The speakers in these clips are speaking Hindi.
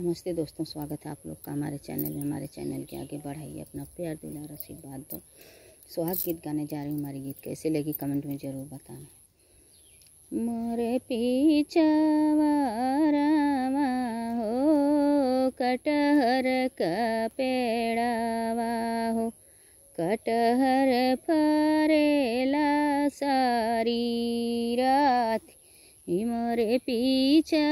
नमस्ते दोस्तों स्वागत है आप लोग का हमारे चैनल में हमारे चैनल के आगे बढ़ाइए अपना प्यार और आशीर्वाद दो सुहाग गीत गाने जा रही हूँ हमारी गीत कैसे लगी कमेंट में ज़रूर बताना मोरे पीछा हो कटहर का पेड़ावा हो कटहर फरेला सारी रात मोरे पीछा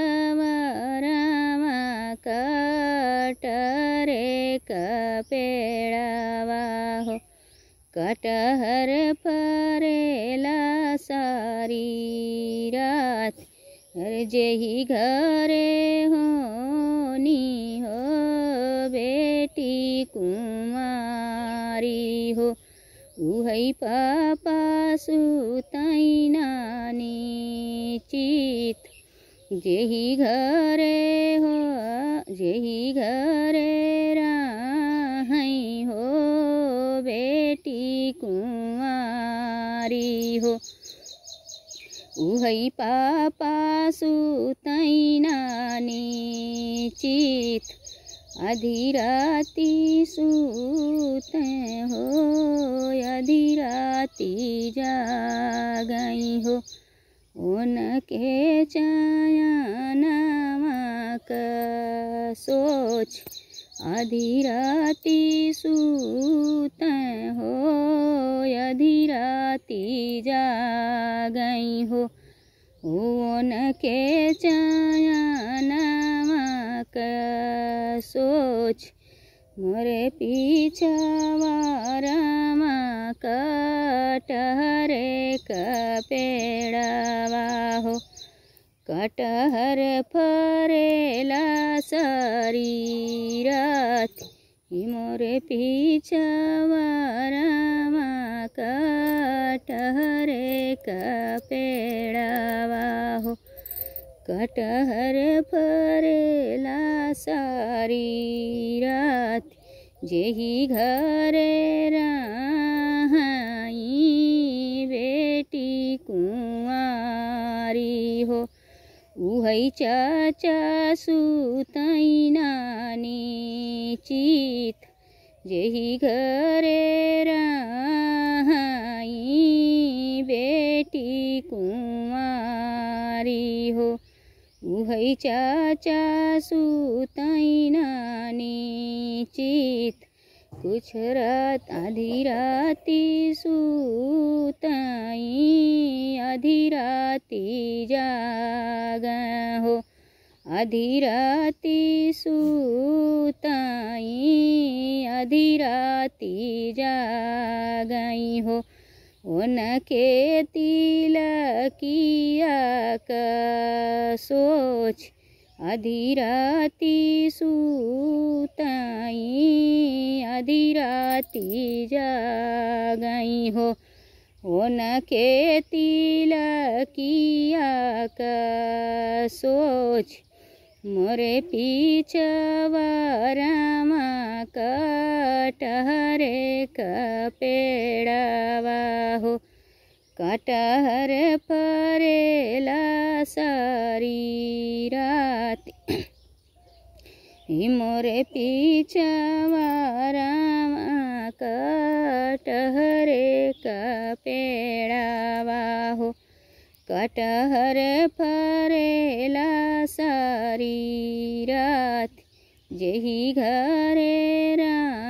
पेड़वा हो कटहर परेला सारी रात हर जही घरे होनी हो बेटी कुमारी हो उहै पापा सुतई नानी चित जेही घरे हो जेही घरे हो उहै पापा सुतैनानी चित अधिराती सूत हो अधिराती जागई हो उनके चयनवा का सोच अधिराती सुत हो यदि राती जा गई हो उनके चयनमा का सोच मोरे पीछा का टहरे का पेड़ावा हो कटहर फरेला सारी रात मोरे रमा कटहरे का पेड़ावा हो कटहर फरेला सारी रात जेही घरे बेटी कुंवारी हो उहई चाचा सुतई नानी चीत जेही घरे रा चाचा सुतैनानी चित कुछ रात आधी राती सुताई आधी राती जागा हो आधी राती सुताई आधी राती जागई हो उनके तिलकिया का सोच अधिराती सूताई अधिराती गई हो उनके तिलकिया का सोच मोरे पीछवा रमा का टहरे का पेड़ा कटहर फरेला सारी रात मोरे पीछवा कटहरे का पेड़ावा हो कटहर फरेला सारी रात जही घरे राम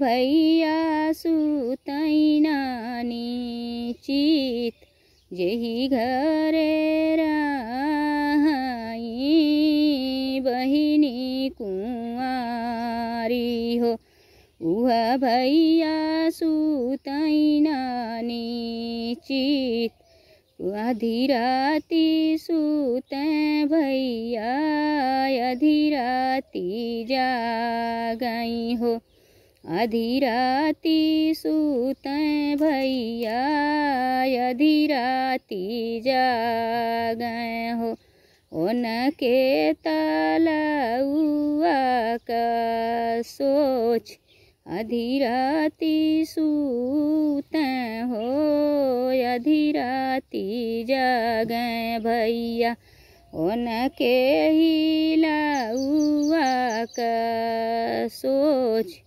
भैया सुतैनानी चित जही घरे बहिनी कुआरी हो उहा भैया सुतैनानी चित आधी राती सुते भैया अधीराती जा गई हो अधीराती सूत भैया जा जागे हो उनके तलाऊआ का सोच अधीराती सूत हो जा जागे भैया उनके ही लाऊआ का सोच